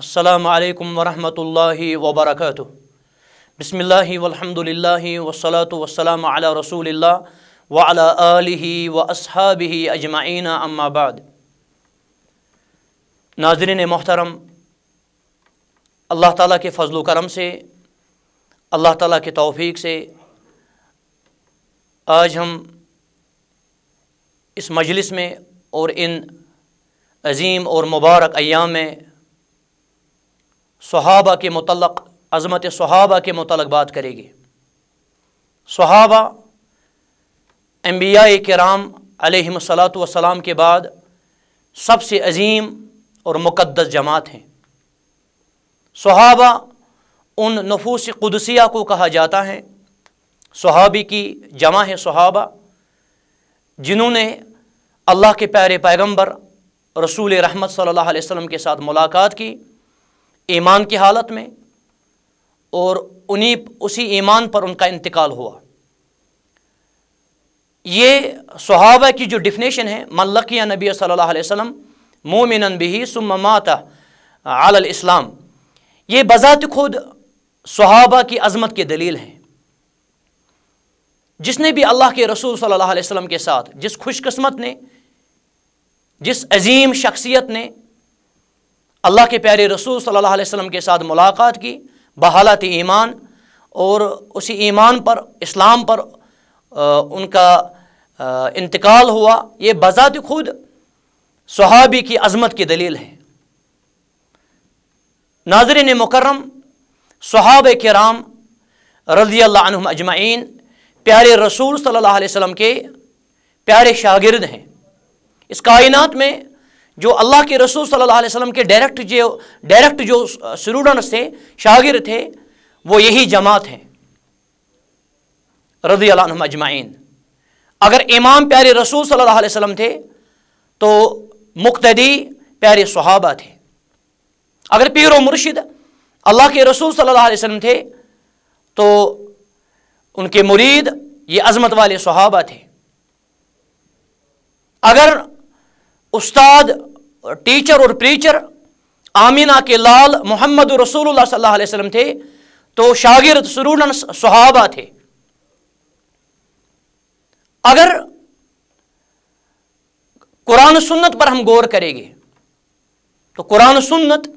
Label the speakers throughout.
Speaker 1: السلام علیکم ورحمۃ اللہ وبرکاتہ بسم اللہ والحمدللہ والصلاة والسلام علی رسول اللہ وعلی آلہ علیہ و اصحاب بعد ناظرین محترم اللہ تعالیٰ کے فضل و کرم سے اللہ تعالیٰ کے توفیق سے آج ہم اس مجلس میں اور ان عظیم اور مبارک ایام میں صحابہ کے متعلق عظمت صحابہ کے متعلق بات کرے گی صحابہ انبیاء کرام علیہ السلام کے بعد سب سے عظیم اور مقدس جماعت ہیں صحابہ ان نفوس قدسیہ کو کہا جاتا ہے صحابی کی جمع ہے صحابہ جنہوں نے اللہ کے پیارے پیغمبر رسول رحمت صلی اللہ علیہ وسلم کے ساتھ ملاقات کی ایمان کی حالت میں اور انہی اسی ایمان پر ان کا انتقال ہوا یہ صحابہ کی جو ڈیفنیشن ہے ملقیہ نبی صلی اللہ علیہ وسلم مات علی الاسلام یہ بذات خود صحابہ کی عظمت کے دلیل ہیں جس نے بھی اللہ کے رسول صلی اللہ علیہ وسلم کے ساتھ جس خوش قسمت نے جس عظیم شخصیت نے اللہ کے پیارے رسول صلی اللہ علیہ وسلم کے ساتھ ملاقات کی بحالت ایمان اور اسی ایمان پر اسلام پر ان کا انتقال ہوا یہ بذات خود صحابی کی عظمت کی دلیل ہے ناظرین مکرم صحابہ کرام رضی اللہ عنہم اجمعین پیارے رسول صلی اللہ علیہ وسلم کے پیارے شاگرد ہیں اس کائنات میں جو اللہ کے رسول صلی اللہ علیہ وسلم کے ڈائریکٹ جو ڈائریکٹ جو سٹوڈنٹس تھے شاگرد تھے وہ یہی جماعت ہیں رضی اللہ عنہم اجمعین اگر امام پیارے رسول صلی اللہ علیہ وسلم تھے تو مقتدی پیارے صحابہ تھے اگر پیر و مرشد اللہ کے رسول صلی اللہ علیہ وسلم تھے تو ان کے مرید یہ عظمت والے صحابہ تھے اگر استاد ٹیچر اور پریچر آمینہ کے لال محمد رسول اللہ صلی اللہ علیہ وسلم تھے تو شاگرد سروڈنس صحابہ تھے اگر قرآن سنت پر ہم غور کریں گے تو قرآن سنت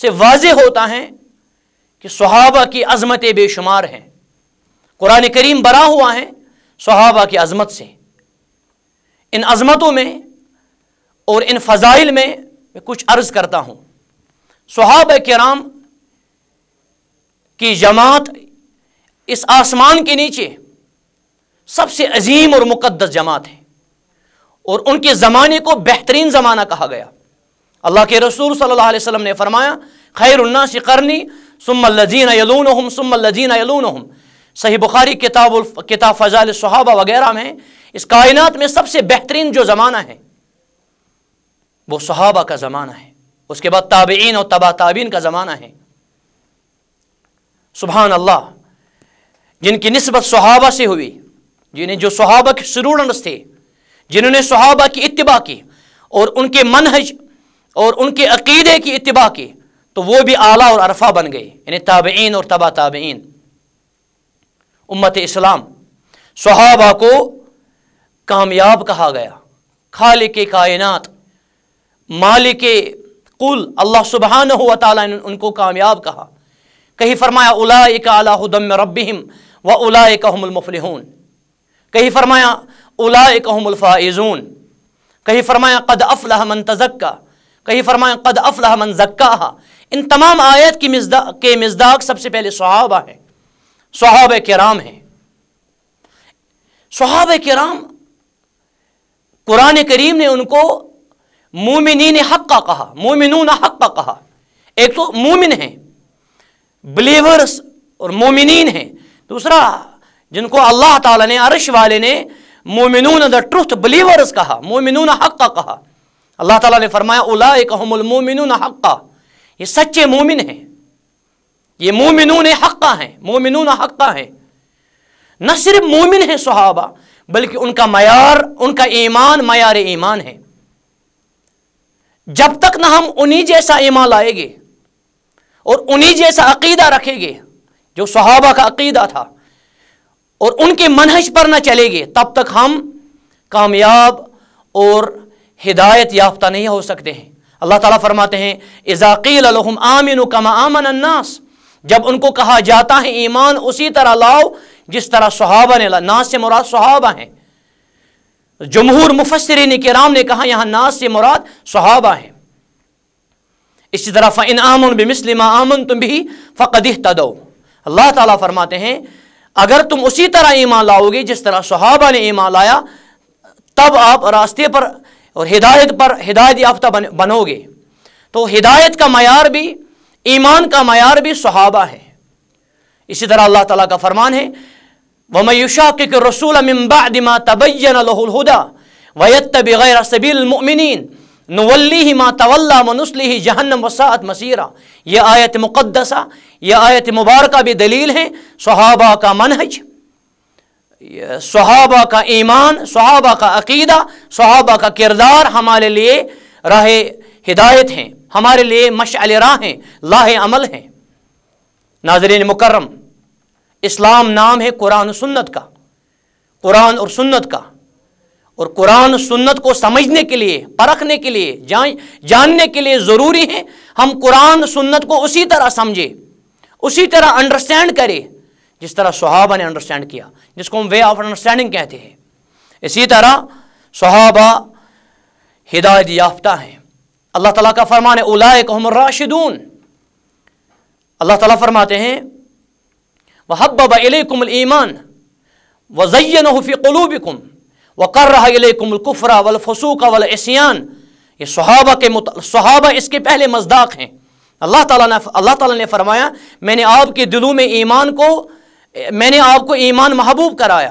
Speaker 1: سے واضح ہوتا ہے کہ صحابہ کی عظمتیں بے شمار ہیں قرآن کریم برا ہوا ہے صحابہ کی عظمت سے ان عظمتوں میں اور ان فضائل میں میں کچھ عرض کرتا ہوں صحابہ کرام کی جماعت اس آسمان کے نیچے سب سے عظیم اور مقدس جماعت ہے اور ان کے زمانے کو بہترین زمانہ کہا گیا اللہ کے رسول صلی اللہ علیہ وسلم نے فرمایا خیر الناس قرنی ثم الذین یلونہم ثم الذین یلونہم صحیح بخاری کتاب کتاب فضائل صحابہ وغیرہ میں اس کائنات میں سب سے بہترین جو زمانہ ہے وہ صحابہ کا زمانہ ہے اس کے بعد تابعین اور تبا تابعین کا زمانہ ہے سبحان اللہ جن کی نسبت صحابہ سے ہوئی جنہیں جو صحابہ کے سرورنس تھے جنہوں نے صحابہ کی اتباع کی اور ان کے منحج اور ان کے عقیدے کی اتباع کی تو وہ بھی اعلیٰ اور عرفہ بن گئے یعنی تابعین اور تبا تابعین امت اسلام صحابہ کو کامیاب کہا گیا خالق کائنات مالک قل اللہ سبحانہ و تعالیٰ نے ان کو کامیاب کہا کہیں فرمایا اولائک علا علّم ربهم و اولائک هم المفلحون کہیں فرمایا اولائک هم الفائزون کہیں فرمایا قد من تزکا کہیں فرمایا قد افلح زکاہا ان تمام آیت کے مزداغ کے مزداق سب سے پہلے صحابہ ہیں صحابہ کرام ہیں صحابہ کرام قرآن کریم نے ان کو مومنین حق کا کہا مومنون حق کا کہا ایک تو مومن ہیں بلیورس اور مومنین ہیں دوسرا جن کو اللہ تعالیٰ نے عرش والے نے مومنون دا ٹروت بلیورز کہا مومنون حق کا کہا اللہ تعالیٰ نے فرمایا اللہ المومنون حق یہ سچے مومن ہیں یہ مومنون کا ہیں مومنون حق ہیں نہ صرف مومن ہیں صحابہ بلکہ ان کا معیار ان کا ایمان معیار ایمان ہے جب تک نہ ہم انہی جیسا ایمان لائے گے اور انہی جیسا عقیدہ رکھے گے جو صحابہ کا عقیدہ تھا اور ان کے منحش پر نہ چلے گے تب تک ہم کامیاب اور ہدایت یافتہ نہیں ہو سکتے ہیں اللہ تعالیٰ فرماتے ہیں قِيلَ آمن و کما آمن الناس جب ان کو کہا جاتا ہے ایمان اسی طرح لاؤ جس طرح صحابہ نے ناس سے مراد صحابہ ہیں جمہور مفسرین کرام نے کہا یہاں ناس سے مراد صحابہ ہیں اسی طرح فن آمُن بھی مسلم آمن تم بھی فقد تدو اللہ تعالیٰ فرماتے ہیں اگر تم اسی طرح ایمان لاؤ گے جس طرح صحابہ نے ایمان لایا تب آپ راستے پر اور ہدایت پر ہدایت یافتہ بنو گے تو ہدایت کا معیار بھی ایمان کا معیار بھی صحابہ ہے اسی طرح اللہ تعالیٰ کا فرمان ہے و میوشا کے رسمبا طب الہدا ویتب غیر صبی المن ما ماں طسلی جہنم وساط مسیرہ یہ آیت مقدسہ یہ آیت مبارکہ بھی دلیل ہے صحابہ کا منہج صحابہ کا ایمان صحابہ کا عقیدہ صحابہ کا کردار ہمارے لیے راہ ہدایت ہیں ہمارے لیے مشعل راہ ہیں لاہ عمل ہیں ناظرین مکرم اسلام نام ہے قرآن سنت کا قرآن اور سنت کا اور قرآن سنت کو سمجھنے کے لیے پرکھنے کے لیے جاننے کے لیے ضروری ہیں ہم قرآن سنت کو اسی طرح سمجھے اسی طرح انڈرسٹینڈ کرے جس طرح صحابہ نے انڈرسٹینڈ کیا جس کو ہم وے آف انڈرسٹینڈنگ کہتے ہیں اسی طرح صحابہ ہدایت یافتہ ہیں اللہ تعالیٰ کا ہے اولائک ہم الراشدون اللہ تعالیٰ فرماتے ہیں وحبب الیکم الایمان وزینہ فی قلوبکم وقرہ الیکم الکفر والفسوق والعصیان یہ صحابہ کے مت صحابہ اس کے پہلے مزداق ہیں اللہ تعالیٰ نے اللہ تعالیٰ نے فرمایا میں نے آپ کے دلوں میں ایمان کو میں نے آپ کو ایمان محبوب کرایا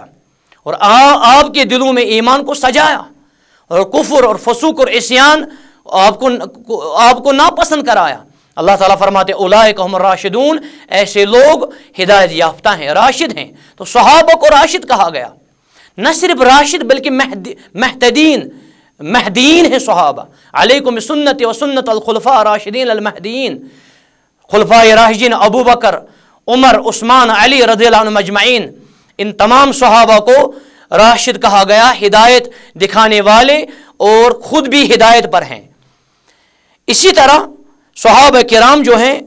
Speaker 1: اور آپ کے دلوں میں ایمان کو سجایا اور کفر اور اور عصیان آپ کو آپ کو ناپسند کرایا اللہ تعالیٰ فرمات اولائکہم راشدون ایسے لوگ ہدایت یافتہ ہیں راشد ہیں تو صحابہ کو راشد کہا گیا نہ صرف راشد بلکہ مہتدین محدین ہیں صحابہ علیکم سنت و سنت الخلفاء راشدین المہدین خلفاء راشدین ابو بکر عمر عثمان علی رضی اللہ عنہ مجمعین ان تمام صحابہ کو راشد کہا گیا ہدایت دکھانے والے اور خود بھی ہدایت پر ہیں اسی طرح صحابہ کرام جو ہیں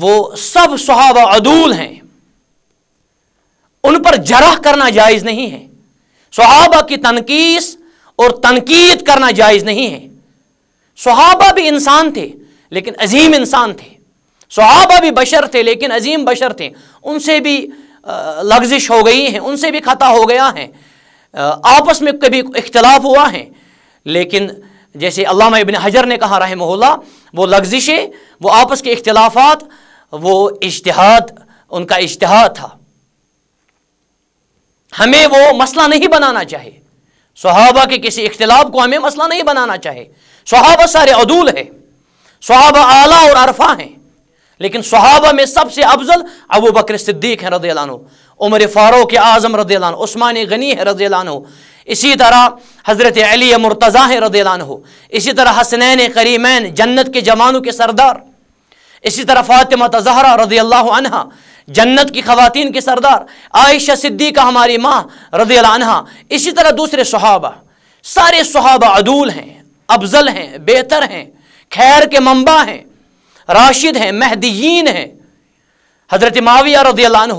Speaker 1: وہ سب صحابہ عدول ہیں ان پر جرح کرنا جائز نہیں ہے صحابہ کی تنقیس اور تنقید کرنا جائز نہیں ہے صحابہ بھی انسان تھے لیکن عظیم انسان تھے صحابہ بھی بشر تھے لیکن عظیم بشر تھے ان سے بھی لگزش ہو گئی ہیں ان سے بھی خطا ہو گیا ہیں آپس میں کبھی اختلاف ہوا ہے لیکن جیسے علامہ ابن حجر نے کہا رحمہ اللہ وہ لگزشیں وہ آپس کے اختلافات وہ اجتہاد ان کا اجتہاد تھا ہمیں وہ مسئلہ نہیں بنانا چاہے صحابہ کے کسی اختلاف کو ہمیں مسئلہ نہیں بنانا چاہے صحابہ سارے عدول ہیں صحابہ اعلیٰ اور عرفہ ہیں لیکن صحابہ میں سب سے افضل ابو بکر صدیق ہے عمر فاروق عنہ اسی طرح حضرت علی مرتضی ہے عنہ اسی طرح حسنین کریمین جنت کے جمانوں کے سردار اسی طرح فاطمہ رضی اللہ عنہ جنت کی خواتین کے سردار عائشہ صدیقہ ہماری ماں رضی اللہ عنہ اسی طرح دوسرے صحابہ سارے صحابہ عدول ہیں افضل ہیں بہتر ہیں خیر کے منبع ہیں راشد ہیں مہدیین ہیں حضرت معاویہ رضی اللہ عنہ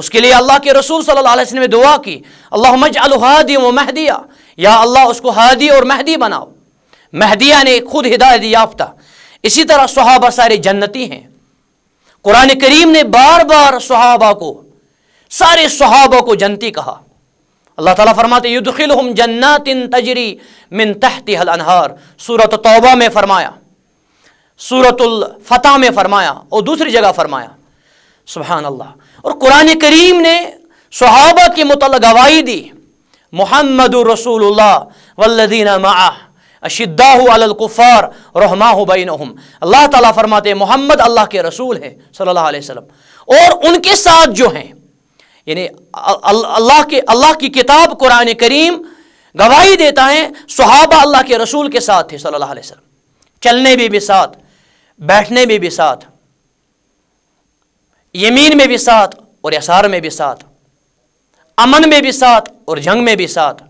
Speaker 1: اس کے لیے اللہ کے رسول صلی اللہ علیہ میں دعا کی اللہ مج الحادی و مہدیہ یا اللہ اس کو ہادی اور مہدی بناؤ مہدیہ نے خود ہدایت یافتہ اسی طرح صحابہ سارے جنتی ہیں قرآن کریم نے بار بار صحابہ کو سارے صحابہ کو جنتی کہا اللہ تعالیٰ فرماتے یدخلہم جنات تجری من تحتی الانہار سورة توبہ میں فرمایا صورت الفتح میں فرمایا اور دوسری جگہ فرمایا سبحان اللہ اور قرآن کریم نے صحابہ کے متعلق گواہی دی محمد رسول اللہ والذین اشدہ علی القفار رحمہ بینہم اللہ تعالیٰ فرماتے ہیں محمد اللہ کے رسول ہے صلی اللہ علیہ وسلم اور ان کے ساتھ جو ہیں یعنی اللہ کے اللہ کی کتاب قرآن کریم گواہی دیتا ہے صحابہ اللہ کے رسول کے ساتھ تھے صلی اللہ علیہ وسلم چلنے بھی بھی ساتھ بیٹھنے میں بھی ساتھ یمین میں بھی ساتھ اور یسار میں بھی ساتھ امن میں بھی ساتھ اور جنگ میں بھی ساتھ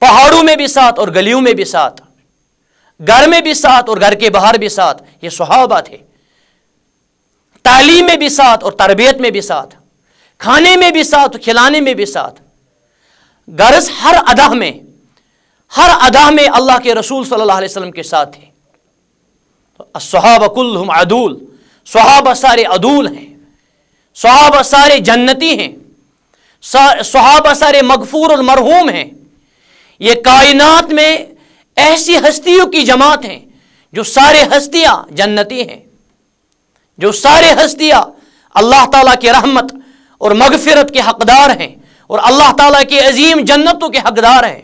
Speaker 1: پہاڑوں میں بھی ساتھ اور گلیوں میں بھی ساتھ گھر میں بھی ساتھ اور گھر کے باہر بھی ساتھ یہ صحابہ تھے تعلیم میں بھی ساتھ اور تربیت میں بھی ساتھ کھانے میں بھی ساتھ کھلانے میں بھی ساتھ غرض ہر ادا میں ہر ادا میں اللہ کے رسول صلی اللہ علیہ وسلم کے ساتھ تھے صحابہ کل عدول صحابہ سارے عدول ہیں صحابہ سارے جنتی ہیں صحابہ سارے مغفور اور ہیں یہ کائنات میں ایسی ہستیوں کی جماعت ہیں جو سارے ہستیاں جنتی ہیں جو سارے ہستیاں اللہ تعالیٰ کی رحمت اور مغفرت کے حقدار ہیں اور اللہ تعالیٰ کی عظیم جنتوں کے حقدار ہیں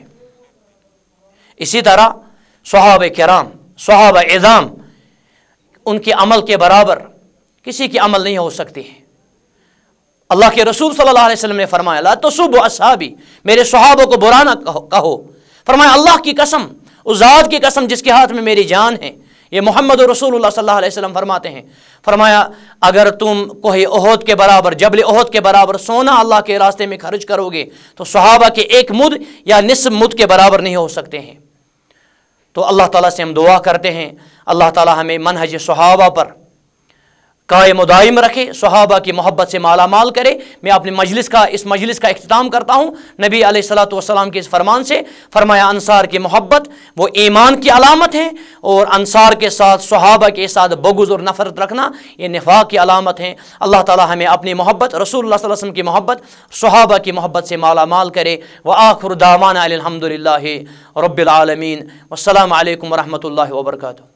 Speaker 1: اسی طرح صحابہ کرام صحابہ اعظام ان کے عمل کے برابر کسی کی عمل نہیں ہو سکتی ہیں اللہ کے رسول صلی اللہ علیہ وسلم نے فرمایا لا تصوب اصحابی میرے صحابوں کو برانا کہو فرمایا اللہ کی قسم ازاد کی قسم جس کے ہاتھ میں میری جان ہے یہ محمد رسول اللہ صلی اللہ علیہ وسلم فرماتے ہیں فرمایا اگر تم کوہ عہد کے برابر جبل عہد کے برابر سونا اللہ کے راستے میں خرچ کرو گے تو صحابہ کے ایک مد یا نصف مد کے برابر نہیں ہو سکتے ہیں تو اللہ تعالیٰ سے ہم دعا کرتے ہیں اللہ تعالیٰ ہمیں منہج صحابہ پر قائم و دائم رکھے صحابہ کی محبت سے مالا مال کرے میں اپنے مجلس کا اس مجلس کا اختتام کرتا ہوں نبی علیہ السلام کے کے فرمان سے فرمایا انصار کی محبت وہ ایمان کی علامت ہیں اور انصار کے ساتھ صحابہ کے ساتھ بغض اور نفرت رکھنا یہ نفاق کی علامت ہیں اللہ تعالی ہمیں اپنی محبت رسول اللہ صلی اللہ علیہ وسلم کی محبت صحابہ کی محبت سے مالا مال کرے وہ آخر داوان الحمد للہ رب العالمین والسلام علیکم ورحمت اللہ وبرکاتہ